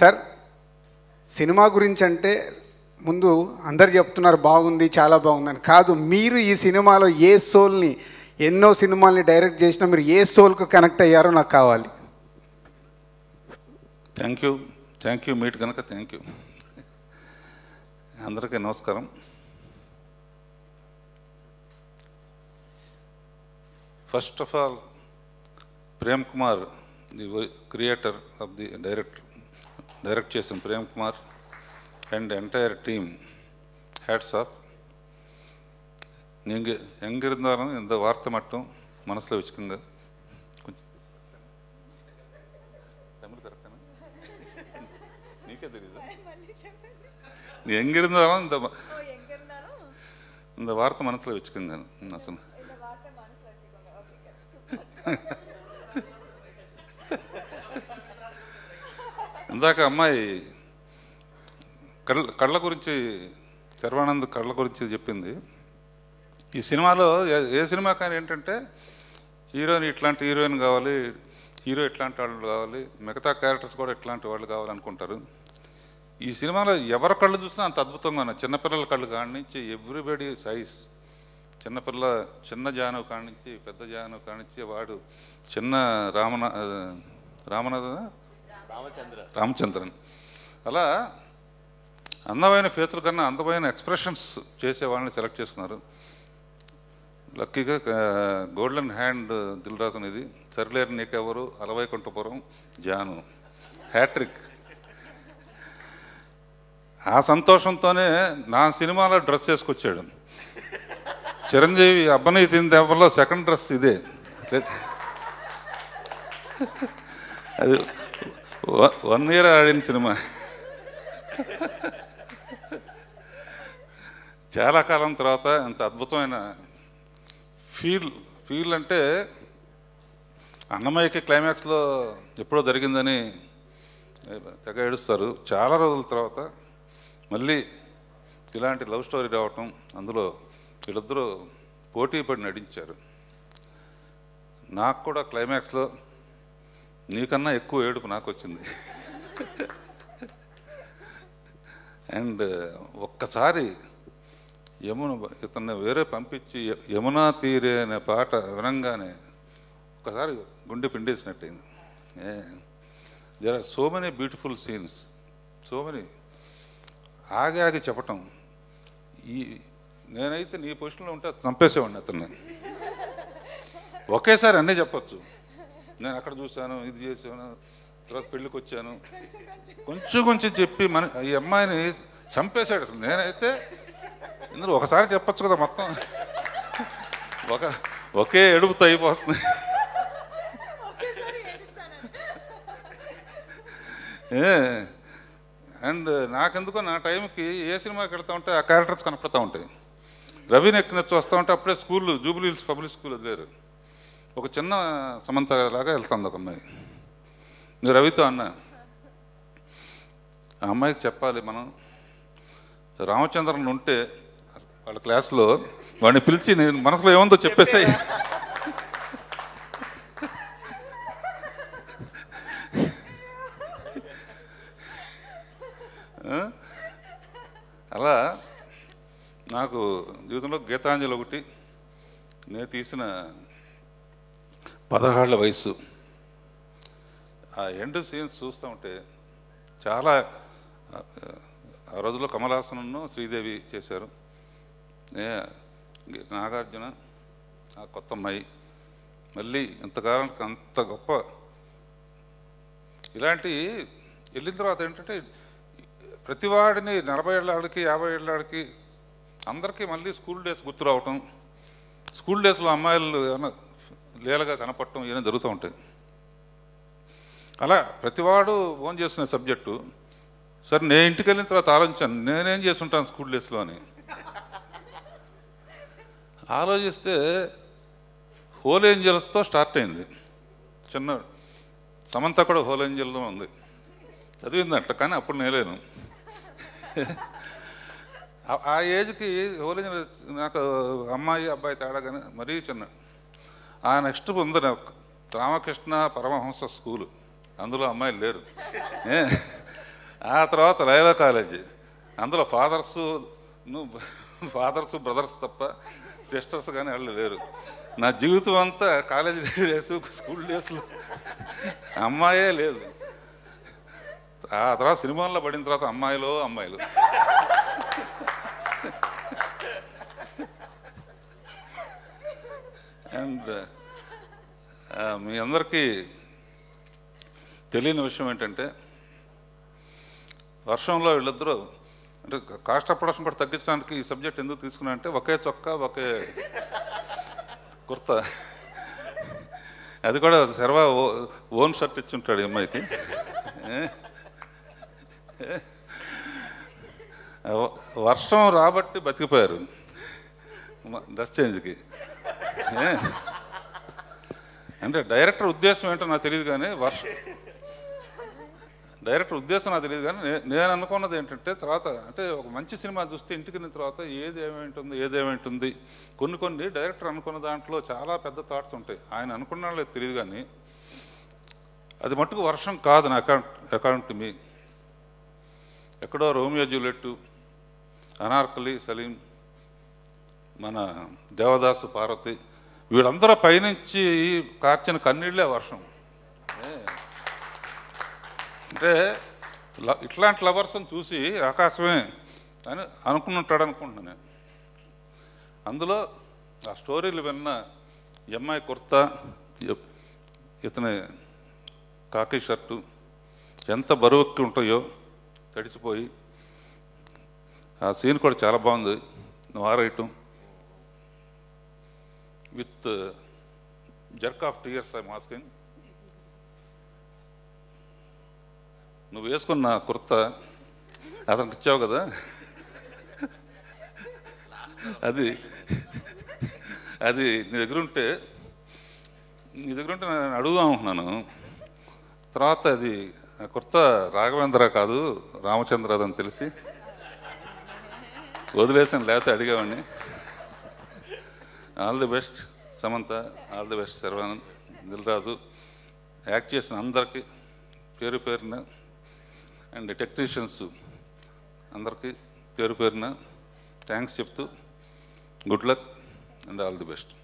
sir cinema గురించి అంటే ముందు అందరు చెప్తున్నారు బాగుంది చాలా బాగుందని కాదు మీరు ఈ సినిమాలో ఏ సోల్ని ఎన్నో సినిమాల్ని డైరెక్ట్ చేసినా మీరు ఏ సోల్కు కనెక్ట్ అయ్యారో నాకు కావాలి thank you thank you meet కనుక థ్యాంక్ యూ అందరికీ నమస్కారం first of all Prem Kumar the creator of the director direct சேசன் Premkumar and entire team hats off நீங்கள் எங்கே இருந்தாலும் இந்த வார்த்தை மட்டும் மனசில் வச்சுக்கோங்க தமிழ் நீக்கே தெரியுது நீ எங்கே இருந்தாலும் இந்த இந்த வார்த்தை மனசில் வச்சுக்கோங்க நான் சொன்னேன் ఇందాక అమ్మాయి కళ్ళ కళ్ళ గురించి శర్వానంద్ కళ్ళ గురించి చెప్పింది ఈ సినిమాలో ఏ సినిమా కానీ ఏంటంటే హీరోయిన్ ఇట్లాంటి హీరోయిన్ కావాలి హీరో ఇట్లాంటి వాళ్ళు కావాలి మిగతా క్యారెక్టర్స్ కూడా ఇట్లాంటి వాళ్ళు కావాలనుకుంటారు ఈ సినిమాలో ఎవరి కళ్ళు చూసినా అంత అద్భుతంగా ఉన్నాయి చిన్నపిల్లల కళ్ళు కానించి ఎవ్రీబడి సైజ్ చిన్నపిల్ల చిన్న జాను కానించి పెద్ద జాను కానించి వాడు చిన్న రామనా రామనాథ రామచంద్రన్ అలా అందమైన ఫేసుల కన్నా అందమైన ఎక్స్ప్రెషన్స్ చేసే వాళ్ళని సెలెక్ట్ చేసుకున్నారు లక్కీగా గోల్డెన్ హ్యాండ్ దిల్రాజ్ అనేది సరిలేరు నీకెవరు కుంటపురం జాను హ్యాట్రిక్ ఆ సంతోషంతోనే నా సినిమాలో డ్రెస్ వేసుకొచ్చాడు చిరంజీవి తింది దెబ్బలో సెకండ్ డ్రెస్ ఇదే అది వన్ ఇయర్ ఆడిన సినిమా చాలా కాలం తర్వాత ఎంత అద్భుతమైన ఫీల్ ఫీల్ అంటే అన్నమయ్యకి క్లైమాక్స్లో ఎప్పుడో జరిగిందని తెగ ఏడుస్తారు చాలా రోజుల తర్వాత మళ్ళీ ఇలాంటి లవ్ స్టోరీ రావటం అందులో వీళ్ళిద్దరూ పోటీ పడి నటించారు నాకు కూడా క్లైమాక్స్లో నీకన్నా ఎక్కువ ఏడుపు నాకు వచ్చింది అండ్ ఒక్కసారి యమున ఇతన్ని వేరే పంపించి యమునా తీరే అనే పాట వినంగానే ఒక్కసారి గుండె పిండేసినట్టయింది there are so many beautiful scenes so many ఆగి ఆగి చెప్పటం ఈ నేనైతే నీ పొజిషన్లో ఉంటే చంపేసేవాడిని అతన్ని ఒకేసారి అన్నీ చెప్పచ్చు నేను అక్కడ చూశాను ఇది చేశాను తర్వాత పెళ్ళికి వచ్చాను కొంచెం కొంచెం చెప్పి మన ఈ అమ్మాయిని చంపేశాడు అసలు నేనైతే ఇందులో ఒకసారి చెప్పచ్చు కదా మొత్తం ఒక ఒకే ఎడుపుతో అయిపోతుంది అండ్ నాకెందుకో నా టైంకి ఏ సినిమాకి వెళ్తూ ఉంటే ఆ క్యారెక్టర్స్ కనపడతా ఉంటాయి రవిని ఎక్కినొచ్చి వస్తూ ఉంటే అప్పుడే school Jubilee Hills public school వదిలేరు ఒక చిన్న సమంత లాగా వెళ్తుంది ఒక అమ్మాయి నువ్వు రవితో అన్న ఆ అమ్మాయికి చెప్పాలి మనం రామచంద్రన్ ఉంటే వాళ్ళ క్లాస్లో వాడిని పిలిచి నేను మనసులో ఏముందో చెప్పేసాయి అలా నాకు జీవితంలో గీతాంజలి ఒకటి నేను తీసిన పదహారుల వయసు ఆ ఎండ్ సీన్స్ చూస్తూ ఉంటే చాలా ఆ రోజుల్లో కమలాసనను శ్రీదేవి చేశారు నాగార్జున ఆ కొత్త అమ్మాయి మళ్ళీ ఇంతకాలానికి అంత గొప్ప ఇలాంటి వెళ్ళిన తర్వాత ఏంటంటే ప్రతివాడిని నలభై ఏళ్ళకి యాభై ఏళ్ళకి అందరికీ మళ్ళీ స్కూల్ డేస్ గుర్తు రావటం స్కూల్ డేస్లో అమ్మాయిలు ఏమైనా లీలగా కనపడటం ఇవన్నీ జరుగుతూ ఉంటాయి అలా ప్రతివాడు ఫోన్ చేస్తున్న సబ్జెక్టు సరే నేను ఇంటికి వెళ్ళిన తర్వాత ఆలోచించాను నేనేం చేస్తుంటాను స్కూల్ డేస్లో అని ఆలోచిస్తే హోల్ ఏంజల్స్తో స్టార్ట్ అయింది చిన్న సమంత కూడా హోల్ ఏంజల్లో ఉంది చదివిందంట కానీ అప్పుడు నేలేను ఆ ఏజ్కి హోల్ ఏంజల్ నాకు అమ్మాయి అబ్బాయి తేడా కానీ మరీ చిన్న ఆ నెక్స్ట్ ఉంది రామకృష్ణ పరమహంస స్కూలు అందులో అమ్మాయిలు లేరు ఆ తర్వాత లైలా కాలేజీ అందులో ఫాదర్స్ ఫాదర్స్ బ్రదర్స్ తప్ప సిస్టర్స్ కానీ వాళ్ళు లేరు నా జీవితం అంతా కాలేజీ డేస్ స్కూల్ డేస్లో అమ్మాయే లేదు ఆ తర్వాత సినిమాల్లో పడిన తర్వాత అమ్మాయిలు అమ్మాయిలు మీ అందరికీ తెలియని విషయం ఏంటంటే వర్షంలో వీళ్ళిద్దరూ అంటే కాస్ట్ ఆఫ్ ప్రొడక్షన్ కూడా తగ్గించడానికి ఈ సబ్జెక్ట్ ఎందుకు తీసుకున్నా అంటే ఒకే చొక్కా ఒకే కుర్తా అది కూడా శర్వా ఓన్ షర్ట్ ఉంటాడు అమ్మాయికి వర్షం రాబట్టి బతికిపోయారు డ్రెస్ చేంజ్కి అంటే డైరెక్టర్ ఉద్దేశం ఏంటో నాకు తెలియదు కానీ వర్ష డైరెక్టర్ ఉద్దేశం నాకు తెలియదు కానీ నేను అనుకున్నది ఏంటంటే తర్వాత అంటే ఒక మంచి సినిమా చూస్తే ఇంటికి తర్వాత ఏది ఏమేంటుంది ఏది ఏమేంటుంది కొన్ని కొన్ని డైరెక్టర్ అనుకున్న దాంట్లో చాలా పెద్ద థాట్స్ ఉంటాయి ఆయన అనుకున్న తెలియదు కానీ అది మట్టుకు వర్షం కాదు నా అకౌంట్ అకౌంట్ మీ ఎక్కడో రోమియో జూలెట్టు అనార్కలి సలీం మన దేవదాసు పార్వతి వీళ్ళందరూ పైనుంచి కార్చిన కన్నీళ్ళే వర్షం అంటే ఇట్లాంటి లవర్స్ని చూసి ఆకాశమే అని అనుకున్నట్టాడు అనుకుంటున్నాను అందులో ఆ స్టోరీలు విన్న ఎంఐ కుర్తా ఇతని కాకి షర్టు ఎంత బరువుకి ఉంటాయో తడిచిపోయి ఆ సీన్ కూడా చాలా బాగుంది నువ్వు ఆరేయటం with uh, jerk of tears I'm నువ్వు వేసుకున్న కుర్త అతనికి ఇచ్చావు కదా అది అది నీ దగ్గర ఉంటే నీ దగ్గర ఉంటే నేను అడుగుదాం అనుకున్నాను తర్వాత అది కుర్త రాఘవేంద్ర కాదు రామచంద్ర అదని తెలిసి వదిలేసాను లేకపోతే అడిగావాడిని all the best Samantha all the best Sharwanand Dil Raju act చేసిన అందరికీ పేరు పేరున అండ్ టెక్నీషియన్స్ అందరికీ పేరు పేరున థ్యాంక్స్ చెప్తూ good luck and all the best